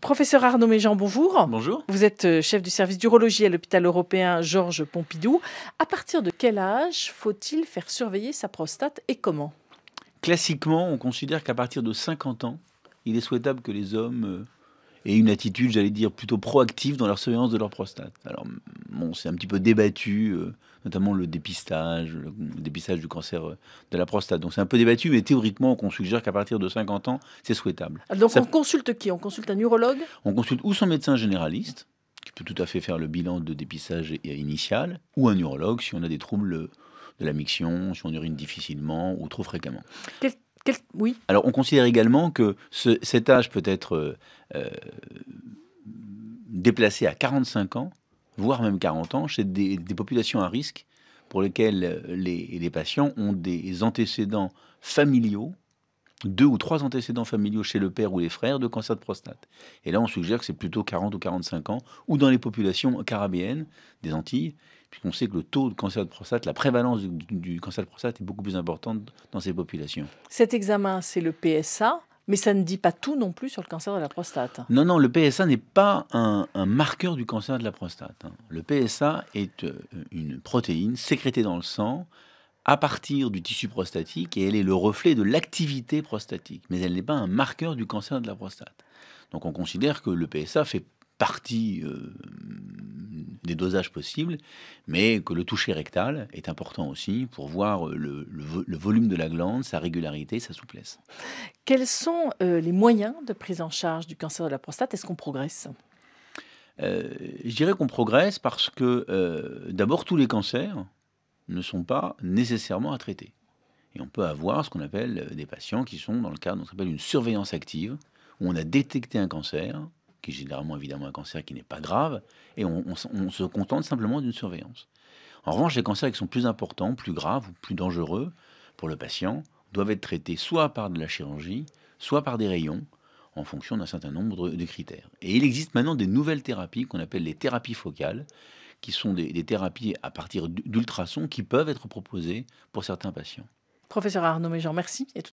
Professeur Arnaud Méjean, bonjour. Bonjour. Vous êtes euh, chef du service d'urologie à l'hôpital européen Georges Pompidou. À partir de quel âge faut-il faire surveiller sa prostate et comment Classiquement, on considère qu'à partir de 50 ans, il est souhaitable que les hommes euh, aient une attitude, j'allais dire, plutôt proactive dans leur surveillance de leur prostate. Alors, c'est un petit peu débattu, euh, notamment le dépistage, le, dépistage du cancer euh, de la prostate. Donc c'est un peu débattu, mais théoriquement, on suggère qu'à partir de 50 ans, c'est souhaitable. Ah, donc on consulte qui On consulte un urologue On consulte ou son médecin généraliste, qui peut tout à fait faire le bilan de dépistage initial, ou un urologue si on a des troubles de la miction, si on urine difficilement ou trop fréquemment. Oui. Alors on considère également que cet âge peut être euh, déplacé à 45 ans voire même 40 ans, chez des, populations à risque pour lesquelles euh, les, patients ont des antécédents familiaux, deux ou trois antécédents familiaux chez le père ou les frères de cancer de prostate. Et là, on suggère que c'est plutôt 40 ou 45 ans, ou dans les populations carabéennes des Antilles, puisqu'on sait que le taux de cancer de prostate, la prévalence du cancer de prostate est beaucoup plus importante dans ces populations. Cet examen, c'est le PSA. Mais ça ne dit pas tout non plus sur le cancer de la prostate. Non, non, le PSA n'est pas un, marqueur du cancer de la prostate. Hein. Le PSA est euh, une protéine sécrétée dans le sang à partir du tissu prostatique et elle est le reflet de l'activité prostatique. Mais elle n'est pas un marqueur du cancer de la prostate. Donc on considère que le PSA fait partie euh, des dosages possibles, mais que le toucher rectal est important aussi pour voir le, volume de la glande, sa régularité, sa souplesse. Quels sont euh, les moyens de prise en charge du cancer de la prostate Est-ce qu'on progresse euh, je dirais qu'on progresse parce que euh, d'abord tous les cancers ne sont pas nécessairement à traiter. Et on peut avoir ce qu'on appelle des patients qui sont dans le cadre, d'une surveillance active, où on a détecté un cancer, qui généralement évidemment un cancer qui n'est pas grave, et on, se contente simplement d'une surveillance. En revanche, les cancers qui sont plus importants, plus graves ou plus dangereux pour le patient doivent être traités soit par de la chirurgie, soit par des rayons, en fonction d'un certain nombre de critères. Et il existe maintenant des nouvelles thérapies qu'on appelle les thérapies focales, qui sont des, thérapies à partir d'ultrasons qui peuvent être proposées pour certains patients. Professeur Arnaud Méjean, merci. Et tout